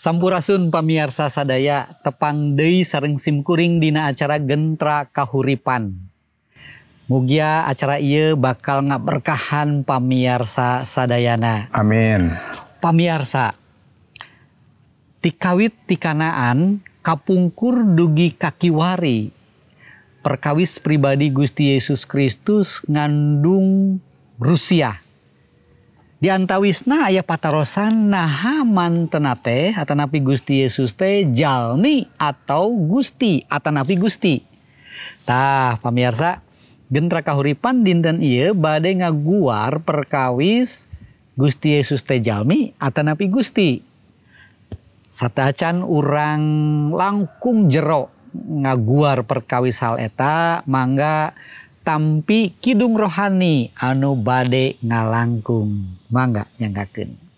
Sampurasun pamiarsa sadaya tepang Dei sareng simkuring dina acara gentra kahuripan. Mugia acara ieu bakal ngaberkahan pamiarsa sadayana. Amin. Pamiarsa. Tikawit tikanaan kapungkur dugi kakiwari. Perkawis pribadi Gusti Yesus Kristus ngandung Rusia. Di antawisna ayah patarosan nahaman tenate Napi Gusti Yesus te jalmi atau Gusti atau Napi Gusti. Tah pamirsa, gentra kahuripan dinten iya badai ngaguar perkawis Gusti Yesus teh atau Napi Gusti. Satacan urang langkung jero ngaguar perkawis hal eta mangga tampi kidung rohani anu bade ngalangkung mangga nyangkakeun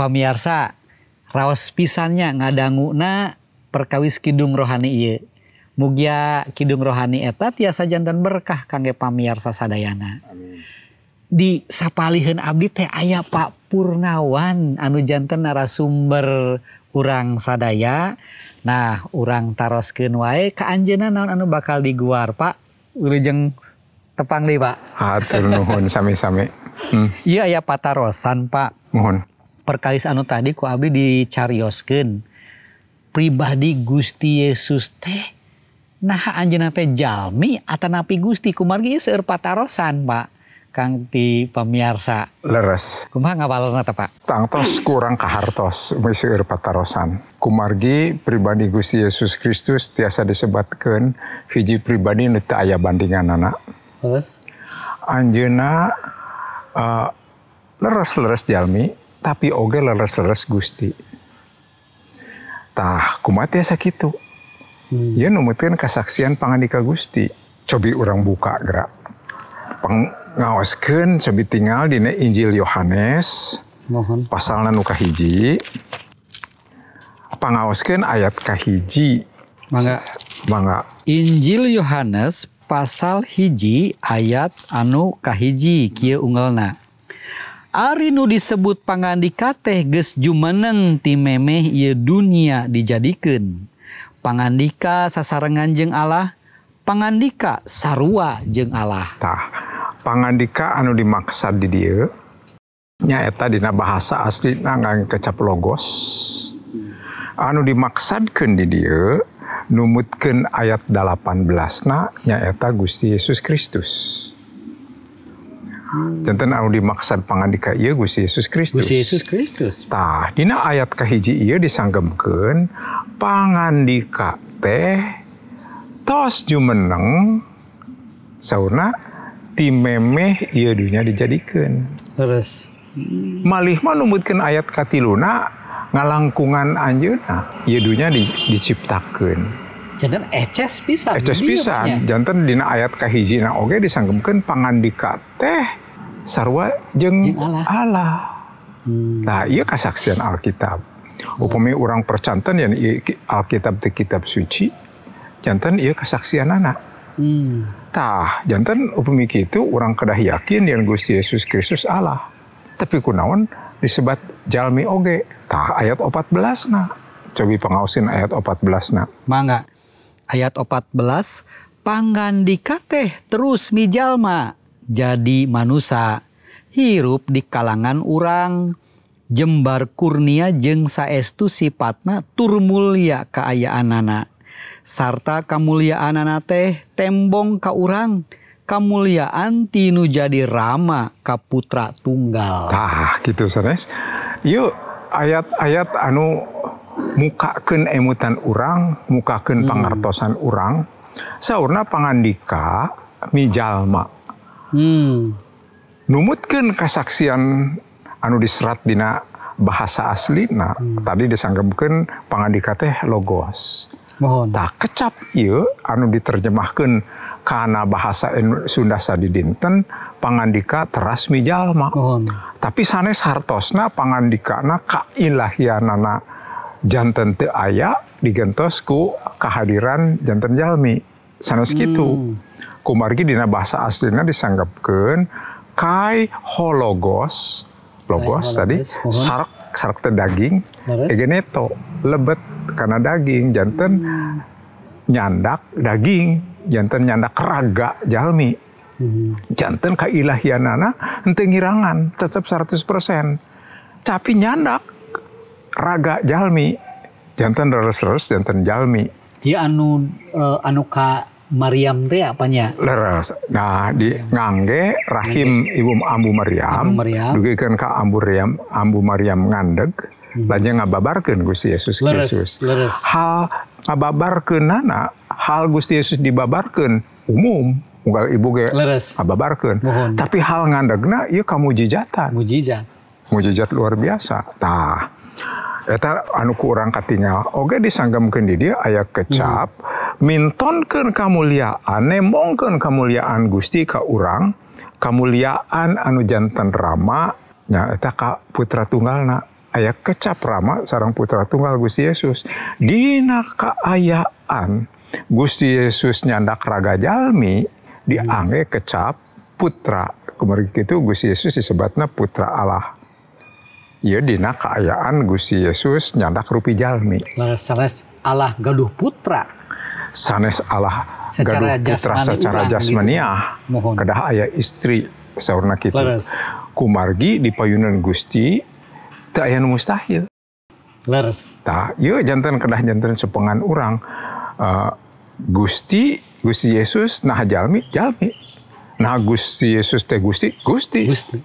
pamiarsa raos pisannya na perkawis Kidung rohani iye. Mugia Kidung rohani eta tiasa jantan berkah kangge pamiarsa sadayana. Amin. Di sapalihan abdi teh ayah Pak Purnawan anu jantan narasumber urang sadaya. Nah urang taros wae ka anjena naon anu bakal diguar Pak. ulejeng tepang deh Pak. Hatur nuhun sami-sami. Hmm. Iya hmm. ya Pak Pak. Mohon. Perkalis anu tadi ku abdi dicarioskeun pribadi Gusti Yesus teh nah anjeunna teh jalmi atanapi Gusti kumargi seueur patarosan Pak Kang di pemirsa leres kumaha ngapalna teh Pak tangtos kurang kahartos seueur patarosan kumargi pribadi Gusti Yesus Kristus tiasa disebatkan hiji pribadi nu teu aya anak leres anjeuna uh, eh, leres leres jalmi tapi oge lerases Gustitah kumati sakit hmm. kasaksian panganika Gusti cabe u buka gerak ngawaken cabebi tinggal di Injil Yohanes mohon pasal Nakah hijiken ayatkah hiji bang Injil Yohanes pasal hiji ayat anukah hijji Kina Ari nu disebut pangandikateh ges jumeneng ti memeh ye dunia dijadikan. Pangandika sasarengan jeng Allah, pangandika sarua jeng Allah. Tah, pangandika anu dimaksud di dia, nyaeta dina bahasa asli nanggang kecap logos. Anu dimaksudkan di dia, numutkan ayat 18 na nyata Gusti Yesus Kristus. Hmm. Tenten anu dimaksud pangandika ieu Gusti Yesus Kristus. Gusti Yesus Kristus. Tah, dina ayat kahiji ieu disanggemkeun pangandika teh tos jumeneng sauna timemeh ieu dunya dijadikeun. Terus malih mah numutkeun ayat katiluna ngalangkungan anjeunna ieu dunya di, diciptakeun jantan eces pisan eces pisan jantan dina ayat kahijina na oge disanggupkan pangandika teh sarwa jeng, jeng Allah, Allah. Hmm. nah iya kasaksian Alkitab hmm. upami orang percantan yang Alkitab di kitab suci jantan iya kesaksian anak hmm. tah jantan upami itu orang kedah yakin yang Gusti Yesus Kristus Allah tapi kunaon disebut jalmi oge tah ayat 14 nah coba pengausin ayat 14 na. Mangga ayat 14 pangan dikateh terus mijalma jadi manusia hirup di kalangan orang jembar kurnia jeng saestu sifatna tur mulia keayaan anak sarta kemuliaan anak teh tembong ka urang kemuliaan tinu jadi rama ka putra tunggal ah gitu sanes yuk ayat-ayat anu mukaken emutan urang mukaken hmm. pangartosan urang sauna pangandika mijalma hmm. numutkan kasaksian anu diserat dina bahasa aslina hmm. tadi disanggemkan pangandika teh logos mohon tak kecap iya anu diterjemahkan karena bahasa Sunda sadi dinten pangandika teras mijalma mohon tapi sanes hartosna pangandika na kailahianana jantan te aya ku kehadiran jantan jalmi sana segitu hmm. kumargi dina bahasa aslinya disanggapkan kai hologos logos kai tadi hologos, sark sark te daging egeneto lebet karena daging jantan hmm. nyandak daging jantan nyandak raga jalmi hmm. jantan kailahianana ente ngirangan tetap 100% tapi nyandak raga jalmi jantan leres-leres jantan jalmi ya anu uh, anu ka Maryam teh apanya? Leres. Nah, di Mariam. Iya. ngangge rahim ngangge. ibu Ambu Maryam. Ambu kan ka Ambu Maryam, Ambu Maryam ngandeg. Hmm. Lajeng ngababarkeun Gusti Yesus leres, Kristus. Leres. Hal ngababarkeun nana, hal Gusti Yesus dibabarkan umum. muka ibu ge ngababarkeun. Tapi hal ngandegna ieu kamu jijatan. Mujizat. Mujizat luar biasa. Tah eta anu kurang oke oge mungkin di dia ayah kecap hmm. mintonkan kemuliaan nemongkan kemuliaan Gusti ke orang, kemuliaan anu jantan rama ya eta ka putra tunggalna ayah kecap rama sarang putra tunggal Gusti Yesus dina kaayaan Gusti Yesus nyandak raga jalmi diangge kecap putra kemarin itu Gusti Yesus disebutnya putra Allah Iya dina keayaan Gusti Yesus nyandak rupi jalmi. Sanes Allah gaduh putra. Sanes Allah gaduh putra secara gitu. jasmaniah. Gitu. Kedah ayah istri saurna kita. Gitu. Kumargi di payunan Gusti tak ayah mustahil. Leres. Tak, yuk iya, jantan kedah jantan sepengan orang. Uh, eh, Gusti, Gusti Yesus, nah jalmi, jalmi. Nah Gusti Yesus teh Gusti, Gusti. Gusti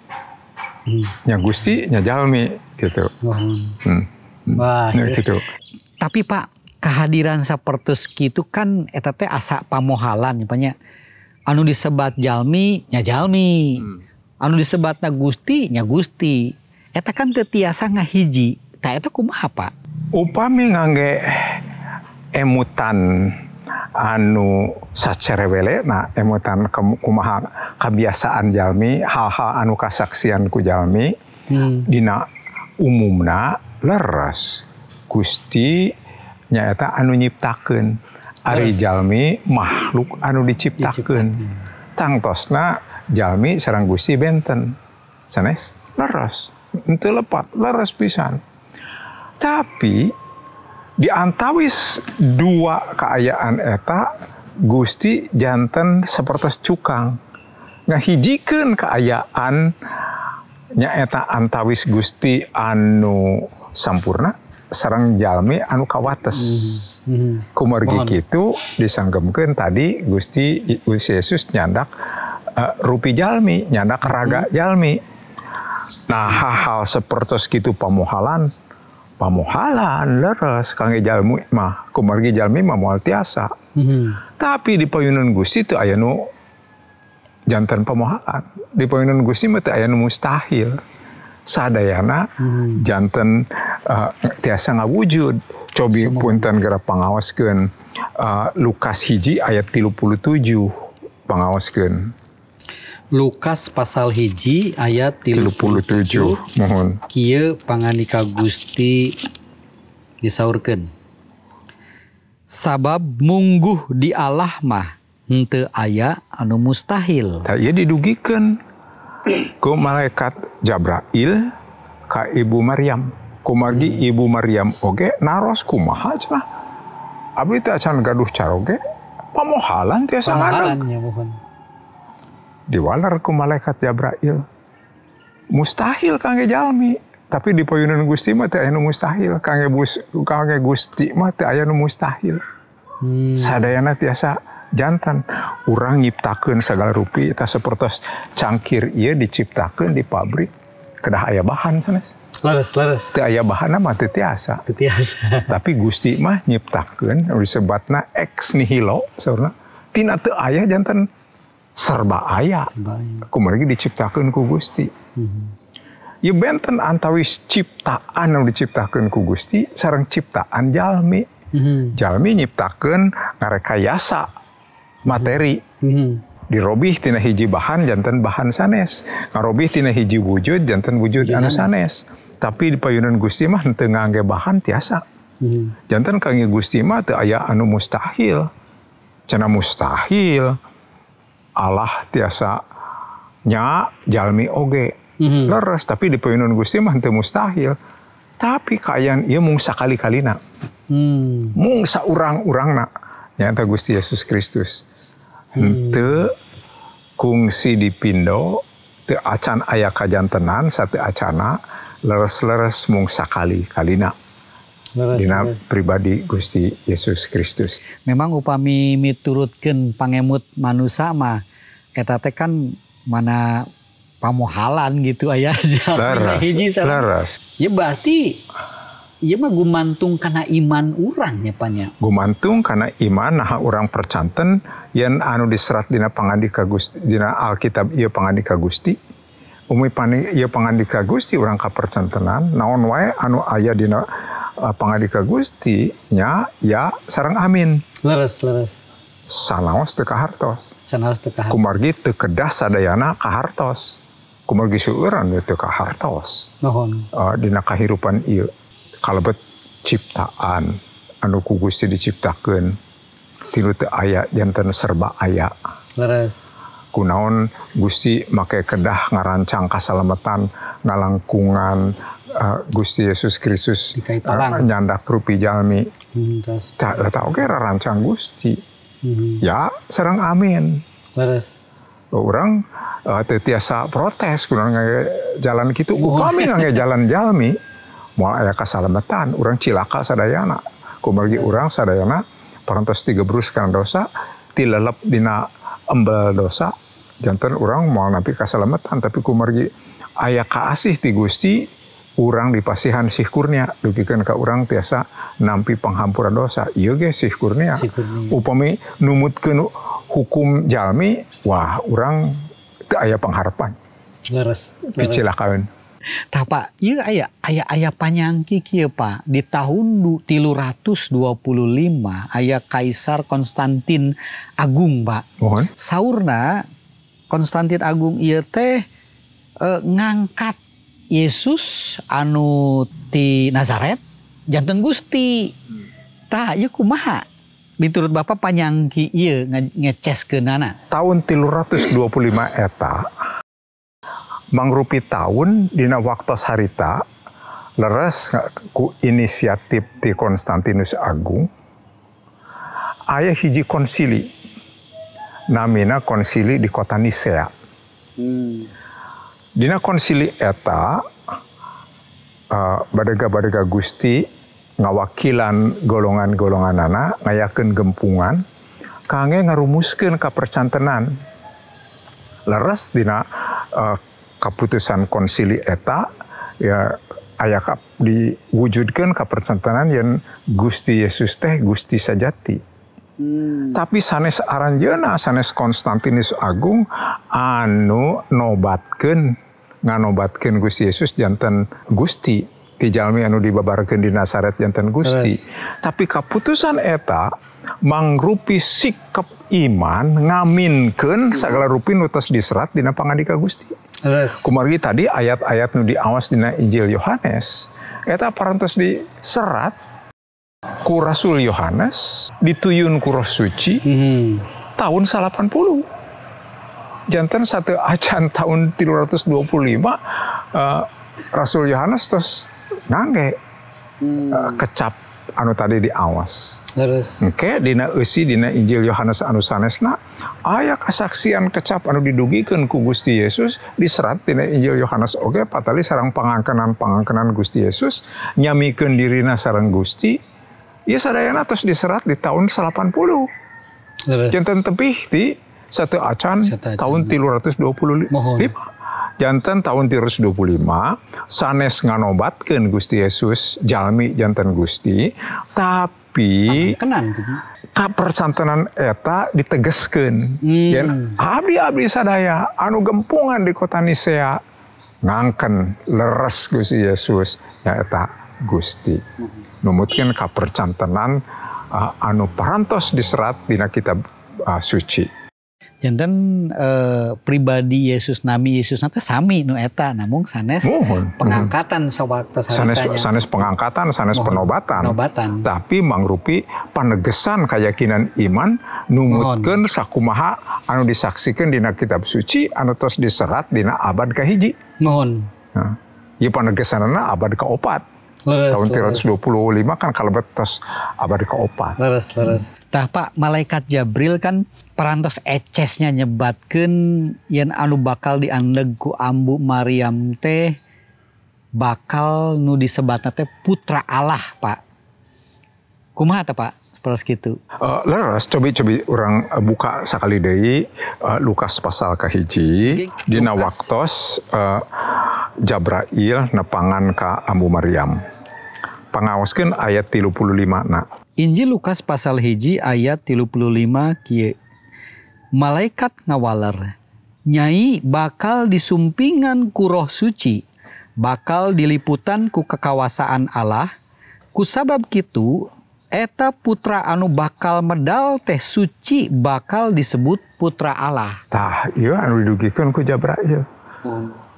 hmm. nya Gusti nya Jalmi gitu hmm. Wah, ya, gitu tapi Pak kehadiran seperti itu kan etatnya asa pamohalan banyak ya, anu disebat Jalmi nya Jalmi hmm. anu na Gusti nya Gusti eta kan tetiasa ngahiji tak eta kumaha Pak upami ngangge emutan anu nah emutan kumaha kebiasaan jalmi hal-hal anu kasaksian ku jalmi hmm. dina umumna leres Gusti nyata anu nyiptakeun ari jalmi makhluk anu diciptakan tangtosna jalmi serang Gusti benten sanes leres ente lepat leres pisan tapi di antawis dua keayaan eta Gusti jantan seperti cukang ngahijikan keayaan eta antawis Gusti anu sempurna sarang jalmi anu kawates mm hmm. hmm. kumargi gitu disanggemkan tadi Gusti Gusti Yesus nyandak uh, rupi jalmi nyandak raga hmm. jalmi nah hal-hal seperti itu pemohalan pamohalan leres kangge jalmi mah kumargi jalmi mah moal tiasa hmm. tapi di payunan Gusti itu aya nu jantan pamohalan di payunan Gusti mah teu aya nu mustahil sadayana hmm. jantan uh, tiasa wujud cobi punten gerak pangawaskeun uh, eh, Lukas hiji ayat 37 pengawaskan. Lukas pasal hiji ayat 37 mohon kia panganika Gusti disaurkan sabab mungguh di Allah mah ente aya anu mustahil tak iya didugikan ke malaikat Jabrail ka ibu Maryam kumargi hmm. ibu Maryam oke naros kumaha cenah abdi teh acan gaduh caroge pamohalan tiasa ngadeg ya diwalar ku malaikat Jabrail. Mustahil kangge jalmi, tapi di payunan Gusti mah teu aya mustahil, kangge bus, kangge Gusti mah teu aya mustahil. Hmm. Sadayana tiasa jantan orang nyiptakan segala rupi tak seperti cangkir ia diciptakan di pabrik kedah ayah bahan sana laras laras teu aya bahan mah teu tiasa teu tiasa tapi Gusti mah nyiptakeun disebutna ex nihilo sebenarnya tina teu aya jantan serba aya lagi diciptakan ku Gusti mhm. ya benten antawis ciptaan yang diciptakan ku Gusti sarang ciptaan jalmi mhm. jalmi nyiptakan ngarekayasa materi mhm. dirobih tina hiji bahan jantan bahan sanes ngarobih tina hiji wujud jantan wujud anu sanes tapi di payunan Gusti mah teu ngangge bahan tiasa jantan kangge Gusti mah teu aya anu mustahil cena mustahil Allah tiasa nya jalmi oge mm-hmm. leres tapi di penyunun Gusti mah teu mustahil tapi kayaan ia mung kali kalina hmm. mung orang nak nyata Gusti Yesus Kristus hmm. te kungsi dipindo te acan ayah kajantenan satu acana leres-leres mung kali kalina dina pribadi Gusti Yesus Kristus memang upami miturutkan pangemut manusia mah eta teh kan mana pamohalan gitu ayah laras, hiji laras. ya berarti ya mah gumantung karena iman orang ya panya gumantung karena iman nah orang percanten yang anu diserat dina pangandika Gusti dina Alkitab iya pangandika Gusti Umi pani ia ya pangandika Gusti orang kapercentenan naon wae anu ayah dina uh, pangandika Gusti nya ya sarang amin. Leres leres. Sanaos teu kahartos. Sanaos teu kahartos. Kumargi teu kedah sadayana kahartos. Kumargi seueuran teu kahartos. Nohon. Uh, eh, dina kahirupan ieu kalebet ciptaan anu ku Gusti diciptakeun tilu teu aya janten serba aya. Leres kunaon Gusti make kedah ngarancang kasalametan ngalangkungan uh, Gusti Yesus Kristus uh, eh, nyandak rupi jalmi hmm, tak oke kira rancang Gusti hmm. ya serang amin Terus. orang uh, eh, tetiasa protes kunaon jalan gitu oh. kami nggak jalan jalmi mau ayah kasalametan orang cilaka sadayana kumargi orang sadayana parantos tiga berus karena dosa tilalap dina embel dosa jantan orang mau nabi kasalamatan tapi kumargi ayah kasih ti gusti orang dipasihan sih kurnia dugikan ke orang tiasa nampi penghampuran dosa iya ge sih kurnia upami kenu hukum jalmi wah orang teu ayah pengharapan leres kawin Tapa, iya ayah, ayah ayah panyangki kia pak di tahun du, tilu ratus dua puluh lima ayah Kaisar Konstantin Agung pak. Mohon. Saurna Konstantin Agung ieu iya teh e, ngangkat Yesus anu di Nazaret jantung Gusti. Hmm. Tah ieu iya kumaha? Miturut Bapak panjangki ieu iya, nana Tahun 325 eta mangrupi tahun dina waktos harita leres ku inisiatif di Konstantinus Agung ayah hiji konsili namina konsili di kota Nisea. Hmm. Dina konsili eta uh, badega-badega Gusti ngawakilan golongan-golongan anak ngayakin gempungan kange ngarumuskeun kapercantenan. Leres dina uh, keputusan konsili eta ya ayakap diwujudkan kapercantenan yang Gusti Yesus teh Gusti sajati. Hmm. Tapi sanes aranjena, sanes Konstantinus Agung anu nobatkeun nganobatkeun Gusti Yesus jantan Gusti di Jalmi anu dibabarkan di Nasaret jantan Gusti. Yes. Tapi keputusan eta mangrupi sikap iman ngaminkan segala rupi nutas diserat dina pangandika Gusti. Yes. Kumargi tadi ayat-ayat nu diawas dina Injil Yohanes. Eta parantos diserat ku Rasul Yohanes dituyun ku Roh Suci hmm. tahun 80. Jantan satu acan tahun 325 uh, eh, Rasul Yohanes terus nange hmm. uh, kecap anu tadi di awas. Terus. Oke, okay, dina usi dina Injil Yohanes anu sanesna ayak kesaksian kecap anu didugikan ku Gusti Yesus diserat dina Injil Yohanes oke okay, patali sarang pengangkenan pengangkenan Gusti Yesus diri dirina sarang Gusti ia ya, sadayana terus diserat di tahun 80. Jantan tepih di satu acan, satu acan tahun 325. Ya. Mohon. Jantan tahun 325 sanes nganobatkeun Gusti Yesus jalmi jantan Gusti tapi kenan gitu. kapercantenan eta ditegaskan. hmm. abdi-abdi sadaya anu gempungan di kota Nisea ngangken leres Gusti Yesus ya eta Gusti. Hmm numutkan kapercantenan uh, eh, anu parantos diserat dina kitab uh, suci. Jantan eh, pribadi Yesus Nami Yesus nanti sami nu eta namun sanes Mohon. Mhm. pengangkatan sewaktu sanes, sanes pengangkatan sanes Mohon. penobatan. penobatan tapi mangrupi panegesan keyakinan iman numutkan sakumaha anu disaksikan dina kitab suci anu tos diserat dina abad kahiji Mohon. Nah, ya panegesanana abad keopat leres, tahun leres. 325 kan kalau betas abad ke Opa. Leres, leres. Hmm. Pak, malaikat Jabril kan perantos ecesnya nyebatkan yang anu bakal diandeg ambu Maryam teh bakal nu disebatna teh putra Allah Pak. Kumaha teh Pak? Terus gitu. Uh, eh, leres, coba-coba orang eh, buka sekali dari uh, eh, Lukas pasal kahiji. Dina waktos uh, Jabrail nepangan ka Ambu Maryam pengawaskan ayat 35 nak. Injil Lukas pasal hiji ayat 35 kie. Malaikat ngawaler. Nyai bakal disumpingan ku roh suci. Bakal diliputan ku kekawasaan Allah. Kusabab kitu eta putra anu bakal medal teh suci bakal disebut putra Allah. Tah, iya anu didugikan ku Jabrail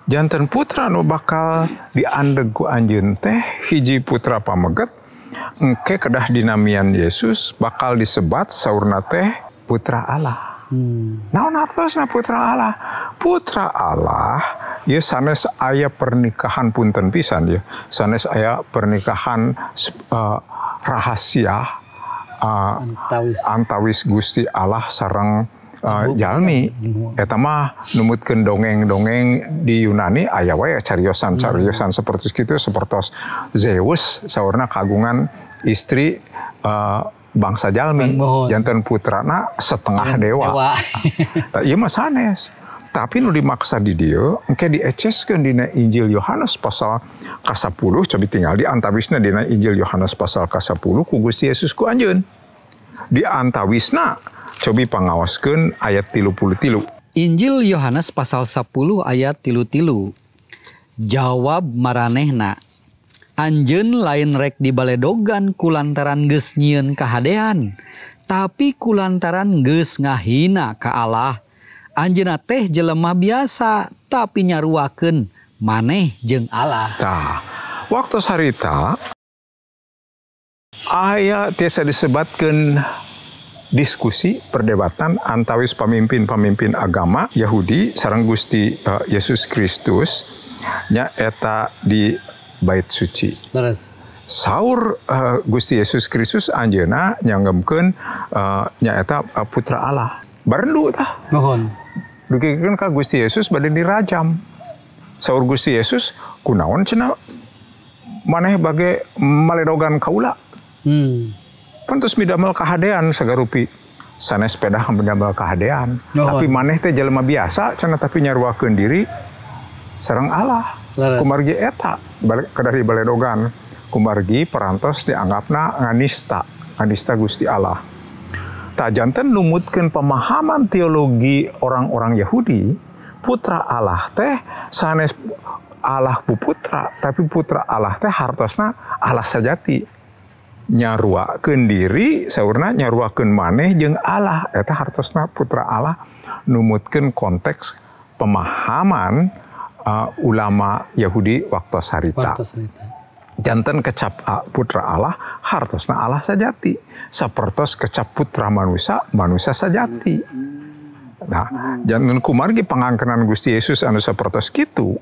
jantan putra nu bakal diandegu anjeun teh hiji putra pameget engke kedah dinamian Yesus bakal disebat saurna teh putra Allah hmm. naon artosna putra Allah putra Allah ya sanes ayah pernikahan punten pisan ya sanes ayah pernikahan uh, rahasia uh, antawis. antawis Gusti Allah sarang jalmi ah, ya, ya. eta mah numutkeun dongeng-dongeng di Yunani aya wae cariosan-cariosan hmm. seperti itu seperti Zeus saurna kagungan istri uh, bangsa Jalmi jantan putrana setengah dewa. dewa. Iya mah sanes. Tapi nu dimaksa di dia, engke dieceskeun dina Injil Yohanes pasal ka 10, coba tinggal di antawisna dina Injil Yohanes pasal ka 10 ku Gusti Yesus ku anjeun. Di antawisna cabe pengawasken ayat tilupuluh tilu Injil Yohanes pasal 10 ayat tilu-tilu jawab marehna Anjenun lain rek di Balledogan kulantaran ges nyien kehaan tapi kulantaran ges ngahina ke Allah Anjna teh jelemah biasa tapi nyaruakken maneh jeng Allah waktuharita ayaahsa disebatkan diskusi perdebatan antawis pemimpin-pemimpin agama Yahudi sarang Gusti uh, Yesus Kristus nya eta di bait suci. Terus Saur uh, Gusti Yesus Kristus anjeuna nyanggempkeun uh, eh, uh, putra Allah. Barendu tah. Mohon. Dukikeun ka Gusti Yesus badan dirajam. Saur Gusti Yesus kunaon cenah maneh bage maledogan kaula. Hmm. Pantes midamel kehadean segarupi Sana sepeda midamel kehadean oh, tapi maneh teh jelema biasa cina tapi nyaruakeun diri sareng Allah Laras. kumargi eta balik dari baledogan kumargi perantos dianggapna nganista nganista Gusti Allah tak jantan numutkan pemahaman teologi orang-orang Yahudi putra Allah teh sanes Allah bu putra. tapi putra Allah teh hartosna Allah sejati nyaruakeun diri saurna nyaruakeun maneh jeung Allah eta hartosna putra Allah numutkeun konteks pemahaman uh, ulama Yahudi waktu sarita. Jantan kecap uh, putra Allah hartosna Allah sajati. Sapertos kecap putra manusia manusia sajati. Nah, jantan kumar ge Gusti Yesus anu sapertos gitu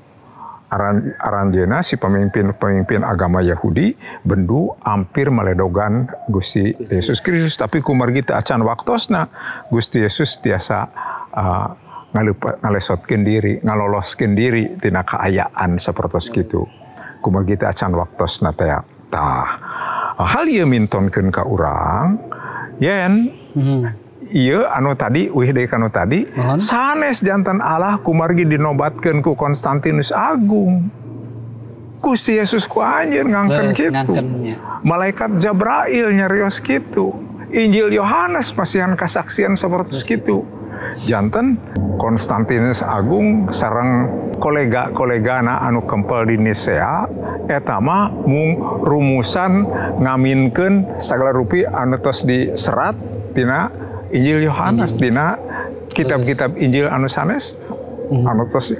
Arandjena si pemimpin-pemimpin agama Yahudi bendu hampir meledogan Gusti Yesus Kristus tapi kumar kita gitu, acan waktosna Gusti Yesus tiasa uh, ngalupa, ngalesotkin diri ngaloloskin diri tina keayaan seperti itu kumar kita gitu, acan waktosna teh tah hal ieu mintonkeun ke urang yen mm -hmm. Iya anu tadi wih deh anu tadi Mohon. sanes jantan Allah kumargi dinobatkan ku Konstantinus Agung Gusti Yesus ku anjir ngangken gitu malaikat Jabrail nyarios gitu Injil Yohanes pasien kesaksian seperti gitu jantan Konstantinus Agung sarang kolega-kolega anu kempel di Nisea etama mung rumusan ngaminkan segala rupi anu tos diserat tina Injil Yohanes dina kitab-kitab Injil anu sanes hmm anu tos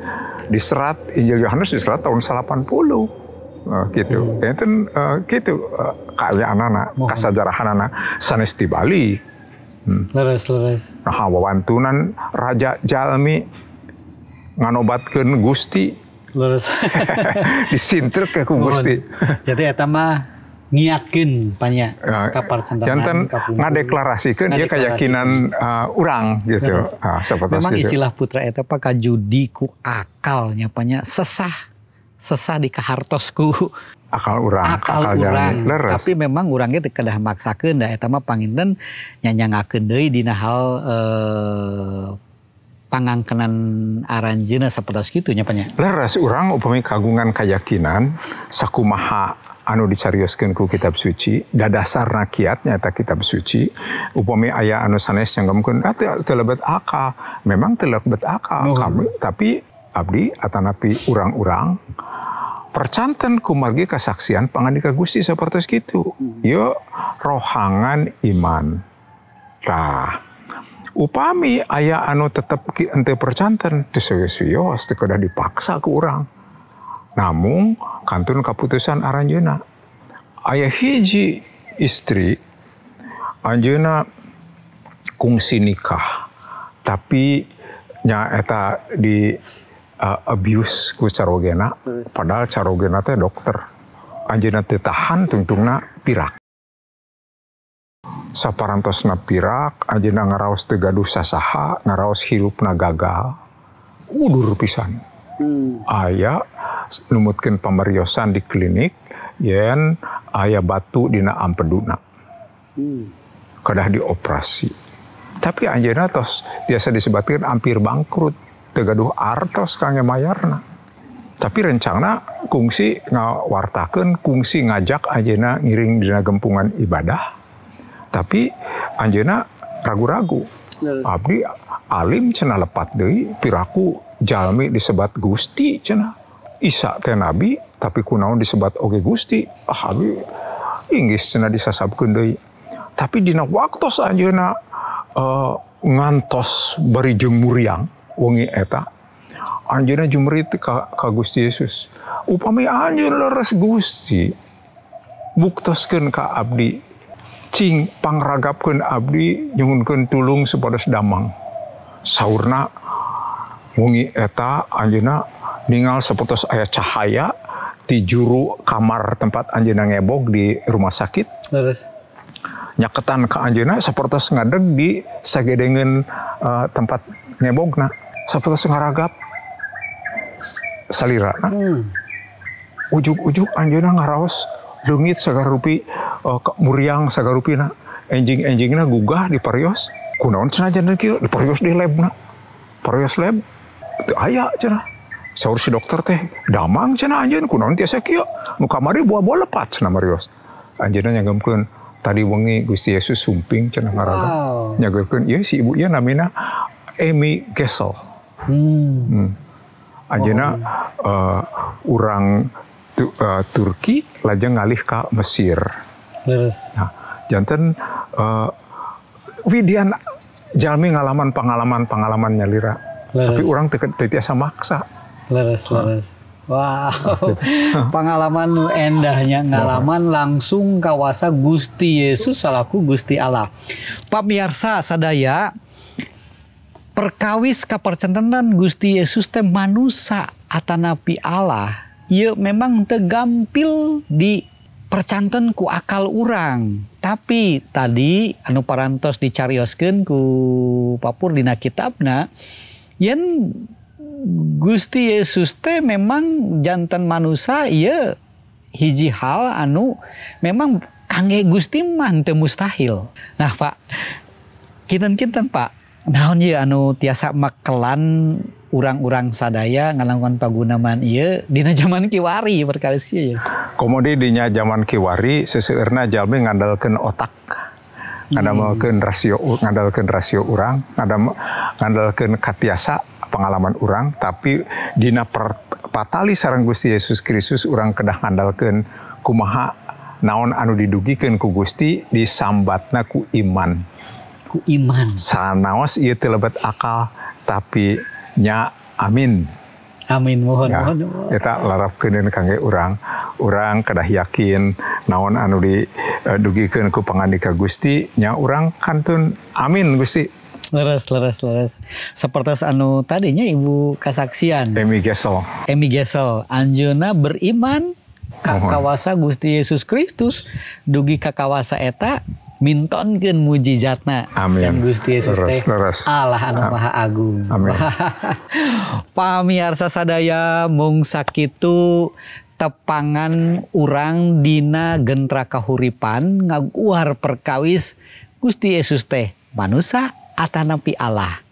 diserat Injil Yohanes diserat tahun 80 uh, gitu. Hmm. Ya, itu uh, gitu uh, anana, anak, kasajarahan anak sanes di Bali. Hmm. Leres, leres. Nah, wawantunan Raja Jalmi nganobatkan Gusti. Leres. Disinter ke ku Gusti. Jadi etama niatkan banyak ya, kapal jantan ngadeklarasikan dia ya keyakinan uh, eh, orang gitu. Ah, Memang gitu. istilah putra itu apa kajudi ku akalnya banyak sesah sesah di kahartosku akal orang akal, akal tapi memang urangnya kedah maksa da eta mah panginten nyanyi ngakendai di nahal eh, pangangkenan aranjina seperti kitu nyapanya. panya leres orang upami kagungan keyakinan sakumaha anu dicariuskan ku kitab suci da dasar rakyat nyata kitab suci upami ayah anu sanes yang mungkin ah, telebet akal memang telebet akal oh. kami tapi abdi atanapi urang-urang percanten kumargi kesaksian pangandika Gusti seperti itu hmm. yo rohangan iman tah upami ayah anu tetap ente percanten tuh serius yo dipaksa ke orang namun kantun keputusan Aranjuna. Ayah hiji istri Aranjuna kungsi nikah tapi nyata di uh, abuse ku carogena padahal carogena teh dokter anjeuna teh tahan tungtungna pirak saparantosna pirak anjeuna ngaraos teu gaduh sasaha ngaraos hirupna gagal udur pisan Hmm. Ayah Aya numutkan pemeriosan di klinik yen ayah batu dina ampeduna. Hmm. Kedah dioperasi. Tapi Anjena tos biasa disebutkan hampir bangkrut. Tegaduh artos kange mayarna. Tapi rencana kungsi ngawartakan kungsi ngajak Anjena ngiring dina gempungan ibadah. Tapi Anjena ragu-ragu. Abdi alim cina lepat deui piraku jalmi disebat Gusti cina Isa teh nabi tapi kunaon disebat oge Gusti ah abi Inggris cenah disasabkeun deui tapi dina waktos anjeuna uh, eh, ngantos bari jeung muriang wengi eta anjeuna jumrit ka, ka Gusti Yesus upami anjeun leres Gusti buktoskeun ka abdi cing pangragapkeun abdi nyungunkeun tulung supados damang sauna mungi eta Anjuna ningal seputus ayat cahaya di juru kamar tempat Anjuna ngebog di rumah sakit Terus. nyaketan ke Anjuna seputus ngadeg di sagedengen uh, tempat ngebog nah seputus ngaragap salira nah. hmm. ujuk-ujuk Anjuna ngaraos dengit segar rupi uh, e, muriang segar rupi nah enjing-enjingnya gugah di parios kunaon senajan kieu dipergeus di labna parios lab teu aya cenah saur si dokter teh damang cenah anjeun kunaon tiasa kieu nu kamari buah-buah lepat cenah marios anjeunna nyanggeukeun tadi wengi Gusti Yesus sumping cenah ngaraga wow. nyageurkeun ieu iya si ibu ieu iya namina Amy Gesel hmm. hmm. anjeunna oh. Eh, uh, urang tu, uh, Turki lajeng ngalih ka Mesir Leres. Nah, jantan uh, eh, Widian jalmi ngalaman pengalaman pengalamannya Lira. Leres. Tapi orang tidak biasa maksa. Leres, ah. leres. Wow, ah, gitu. pengalaman endahnya ngalaman langsung kawasa Gusti Yesus salaku Gusti Allah. Pak Miarsa sadaya perkawis kapercentenan Gusti Yesus teh manusia atanapi Allah. Ya memang tegampil di percanten ku akal urang tapi tadi anu parantos dicariosken ku papur dina kitabna yen Gusti Yesus teh memang jantan manusia iya hiji hal anu memang kangge Gusti mah mustahil nah Pak kinten-kinten Pak naon ye anu tiasa makelan orang-orang sadaya ngalakukan pagunaman iya dina zaman kiwari berkali sih ya. Komodi dina zaman kiwari seseerna jalmi ngandalkan otak. Ngandalkan rasio, ngandalkan rasio orang, ngandalkan katiasa pengalaman orang, tapi dina patali sarang Gusti Yesus Kristus orang kedah ngandalkan kumaha naon anu didugikan ku Gusti disambatna ku iman. Ku iman. Sanaos ia terlebat akal, tapi nya amin amin mohon ya, mohon, mohon. eta larapkeun kangge urang orang kedah yakin naon anu di uh, e, dugikan ku pengandika Gusti nya orang kantun amin Gusti leres leres leres seperti anu tadinya ibu kasaksian Emi Gesel Emi Gesel Anjuna beriman ka kawasa Gusti Yesus Kristus dugi ka kawasa eta mintonkeun mujizatna amin Gusti Yesus teh Allah anu ah. Maha Agung amin pamiarsa sadaya mung sakitu tepangan urang dina gentra kahuripan ngaguar perkawis Gusti Yesus teh manusia atanapi Allah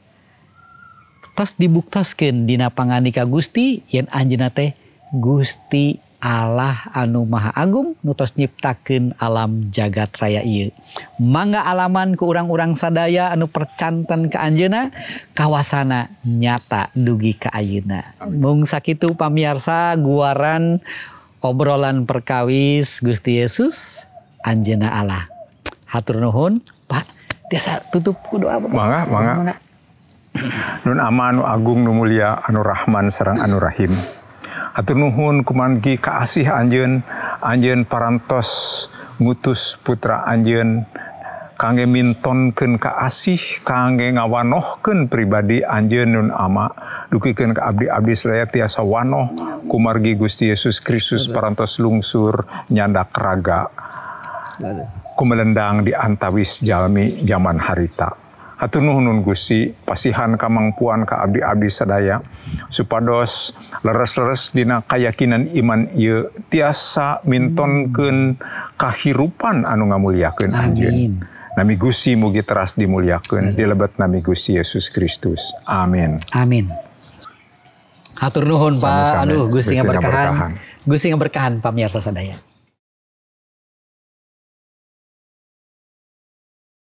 tos dibuktaskan dina panganika Gusti yen anjina teh Gusti Allah anu Maha Agung nutos nyiptakan alam jagat raya Iu mangga alaman ke orang-orang sadaya anu percantan ke Anjena kawasana nyata dugi ke Ayuna mung sakitu pamiarsa guaran obrolan perkawis Gusti Yesus Anjena Allah hatur nuhun Pak Desa tutup ku doa mangga mangga Nun amanu agung nu mulia anu rahman Serang anu rahim. Atur nuhun kumangi kaasih anjen, anjen parantos ngutus putra anjen, kangge mintonken kaasih, ngawanoh ngawanohken pribadi anjen nun ama, dukikan ke abdi-abdi selaya tiasa wanoh, kumargi Gusti Yesus Kristus parantos lungsur nyandak raga. Kumelendang di antawis jalmi zaman harita. Atur nuhun gusi pasihan kamangpuan ka abdi-abdi sadaya supados leres-leres dina kayakakinan iman ia tiasa mintonken kahirupan anu ngamuliakan anjeun. Nami gusi mugi teras dimuliakan yes. di lebet nami gusi Yesus Kristus. Amin. Amin. Hatur nuhun Pak. Aduh, Gusti ngaberkahan. Gusti ngaberkahan miasa sadaya.